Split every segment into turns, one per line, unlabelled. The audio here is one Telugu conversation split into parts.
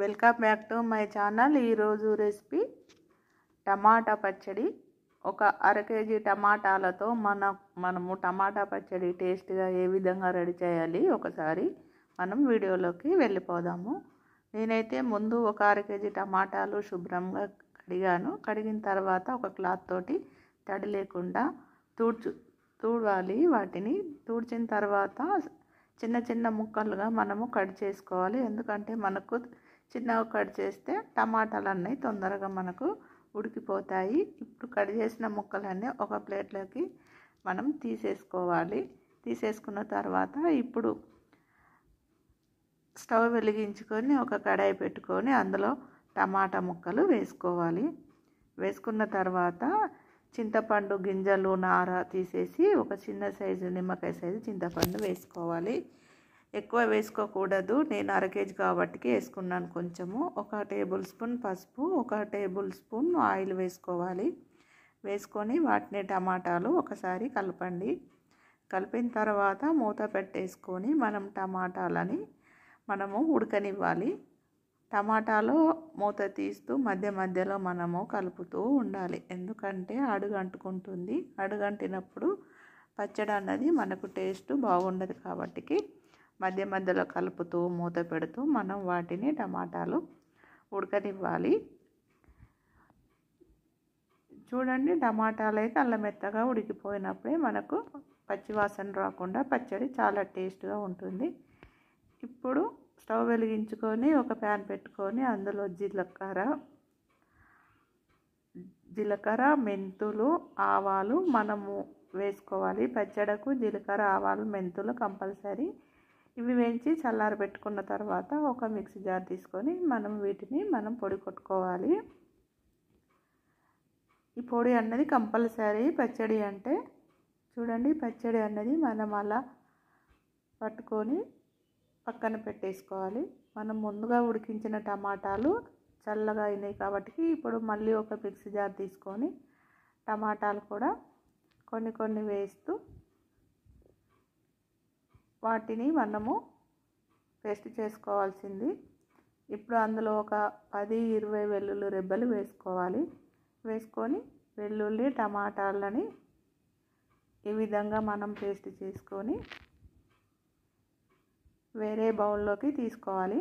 welcome back to my channel ఈరోజు రెసిపీ టమాటా పచ్చడి ఒక అర కేజీ టమాటాలతో మన మనము టమాటా పచ్చడి టేస్ట్గా ఏ విధంగా రెడీ చేయాలి ఒకసారి మనం వీడియోలోకి వెళ్ళిపోదాము నేనైతే ముందు ఒక అర కేజీ టమాటాలు శుభ్రంగా కడిగాను కడిగిన తర్వాత ఒక క్లాత్ తోటి తడి లేకుండా తూడ్చు తూడాలి వాటిని తూడ్చిన తర్వాత చిన్న చిన్న ముక్కలుగా మనము కట్ చేసుకోవాలి ఎందుకంటే మనకు చిన్నగా కట్ చేస్తే టమాటాలన్నీ తొందరగా మనకు ఉడికిపోతాయి ఇప్పుడు కట్ చేసిన ముక్కలన్నీ ఒక ప్లేట్లోకి మనం తీసేసుకోవాలి తీసేసుకున్న తర్వాత ఇప్పుడు స్టవ్ వెలిగించుకొని ఒక కడాయి పెట్టుకొని అందులో టమాటా ముక్కలు వేసుకోవాలి వేసుకున్న తర్వాత చింతపండు గింజలు నార తీసేసి ఒక చిన్న సైజు నిమ్మకాయ సైజు చింతపండు వేసుకోవాలి ఎక్కువ వేసుకోకూడదు నేను అర కేజీ కాబట్టికి వేసుకున్నాను కొంచెము ఒక టేబుల్ స్పూన్ పసుపు ఒక టేబుల్ స్పూన్ ఆయిల్ వేసుకోవాలి వేసుకొని వాటిని టమాటాలు ఒకసారి కలపండి కలిపిన తర్వాత మూత పెట్టేసుకొని మనం టమాటాలని మనము ఉడకనివ్వాలి టమాటాలో మూత తీస్తూ మధ్య మధ్యలో మనము కలుపుతూ ఉండాలి ఎందుకంటే అడుగంటుకుంటుంది అడుగంటినప్పుడు పచ్చడి అన్నది మనకు టేస్ట్ బాగుండదు కాబట్టికి మధ్య మధ్యలో కలుపుతూ మూత పెడుతూ మనం వాటిని టమాటాలు ఉడకనివ్వాలి చూడండి టమాటాలు అయితే అల్లం మెత్తగా ఉడికిపోయినప్పుడే మనకు పచ్చివాసన రాకుండా పచ్చడి చాలా టేస్ట్గా ఉంటుంది ఇప్పుడు స్టవ్ వెలిగించుకొని ఒక ప్యాన్ పెట్టుకొని అందులో జీలకర్ర జీలకర్ర మెంతులు ఆవాలు మనము వేసుకోవాలి పచ్చడకు జీలకర్ర ఆవాలు మెంతులు కంపల్సరీ ఇవి వేయించి చల్లార పెట్టుకున్న తర్వాత ఒక మిక్సీ జార్ తీసుకొని మనం వీటిని మనం పొడి కొట్టుకోవాలి ఈ పొడి అన్నది కంపల్సరీ పచ్చడి అంటే చూడండి పచ్చడి అన్నది మనం అలా పట్టుకొని పక్కన పెట్టేసుకోవాలి మనం ముందుగా ఉడికించిన టమాటాలు చల్లగా అయినాయి కాబట్టి ఇప్పుడు మళ్ళీ ఒక మిక్సీ జార్ తీసుకొని టమాటాలు కూడా కొన్ని కొన్ని వేస్తూ వాటిని మనము పేస్ట్ చేసుకోవాల్సింది ఇప్పుడు అందులో ఒక పది ఇరవై వెల్లుల్లి రెబ్బలు వేసుకోవాలి వేసుకొని వెల్లుల్లి టమాటాలని ఈ విధంగా మనం పేస్ట్ చేసుకొని వేరే బౌల్లోకి తీసుకోవాలి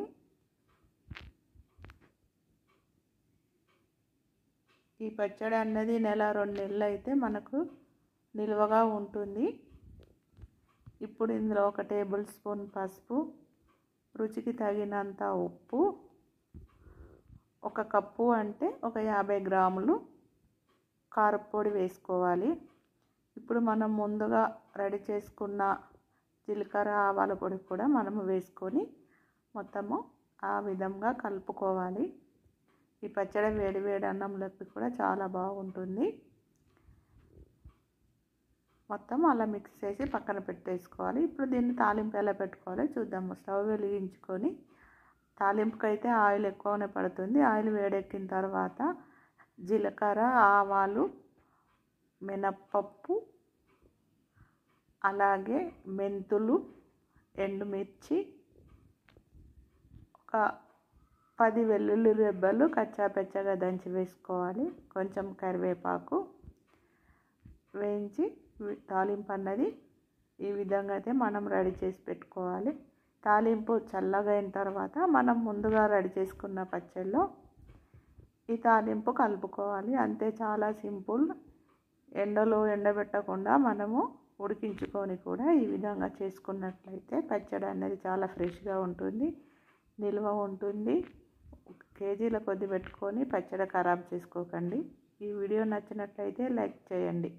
ఈ పచ్చడి అన్నది నెల రెండు నెలలు అయితే మనకు నిల్వగా ఉంటుంది ఇప్పుడు ఇందులో ఒక టేబుల్ స్పూన్ పసుపు రుచికి తగినంత ఉప్పు ఒక కప్పు అంటే ఒక యాభై గ్రాములు కారపొడి వేసుకోవాలి ఇప్పుడు మనం ముందుగా రెడీ చేసుకున్న జీలకర్ర ఆవాల పొడి కూడా మనము వేసుకొని మొత్తము ఆ విధంగా కలుపుకోవాలి ఈ పచ్చడి వేడి వేడి అన్నంలోకి కూడా చాలా బాగుంటుంది మొత్తం అలా మిక్స్ చేసి పక్కన పెట్టేసుకోవాలి ఇప్పుడు దీన్ని తాలింపు ఎలా పెట్టుకోవాలి చూద్దాము స్టవ్ వెలిగించుకొని తాలింపుకైతే ఆయిల్ ఎక్కువనే పడుతుంది ఆయిల్ వేడెక్కిన తర్వాత జీలకర్ర ఆవాలు మినప్పప్పు అలాగే మెంతులు ఎండుమిర్చి ఒక పది వెల్లుల్లి రెబ్బలు కచ్చాపెచ్చగా దంచి వేసుకోవాలి కొంచెం కరివేపాకు వేయించి తాలింపు అన్నది ఈ విధంగా అయితే మనం రెడీ చేసి పెట్టుకోవాలి తాలింపు చల్లగా అయిన తర్వాత మనం ముందుగా రెడీ చేసుకున్న పచ్చళ్ళు ఈ తాలింపు కలుపుకోవాలి అంతే చాలా సింపుల్ ఎండలో ఎండబెట్టకుండా మనము ఉడికించుకొని కూడా ఈ విధంగా చేసుకున్నట్లయితే పచ్చడి అనేది చాలా ఫ్రెష్గా ఉంటుంది నిల్వ ఉంటుంది కేజీల కొద్ది పెట్టుకొని పచ్చడి ఖరాబ్ చేసుకోకండి ఈ వీడియో నచ్చినట్లయితే లైక్ చేయండి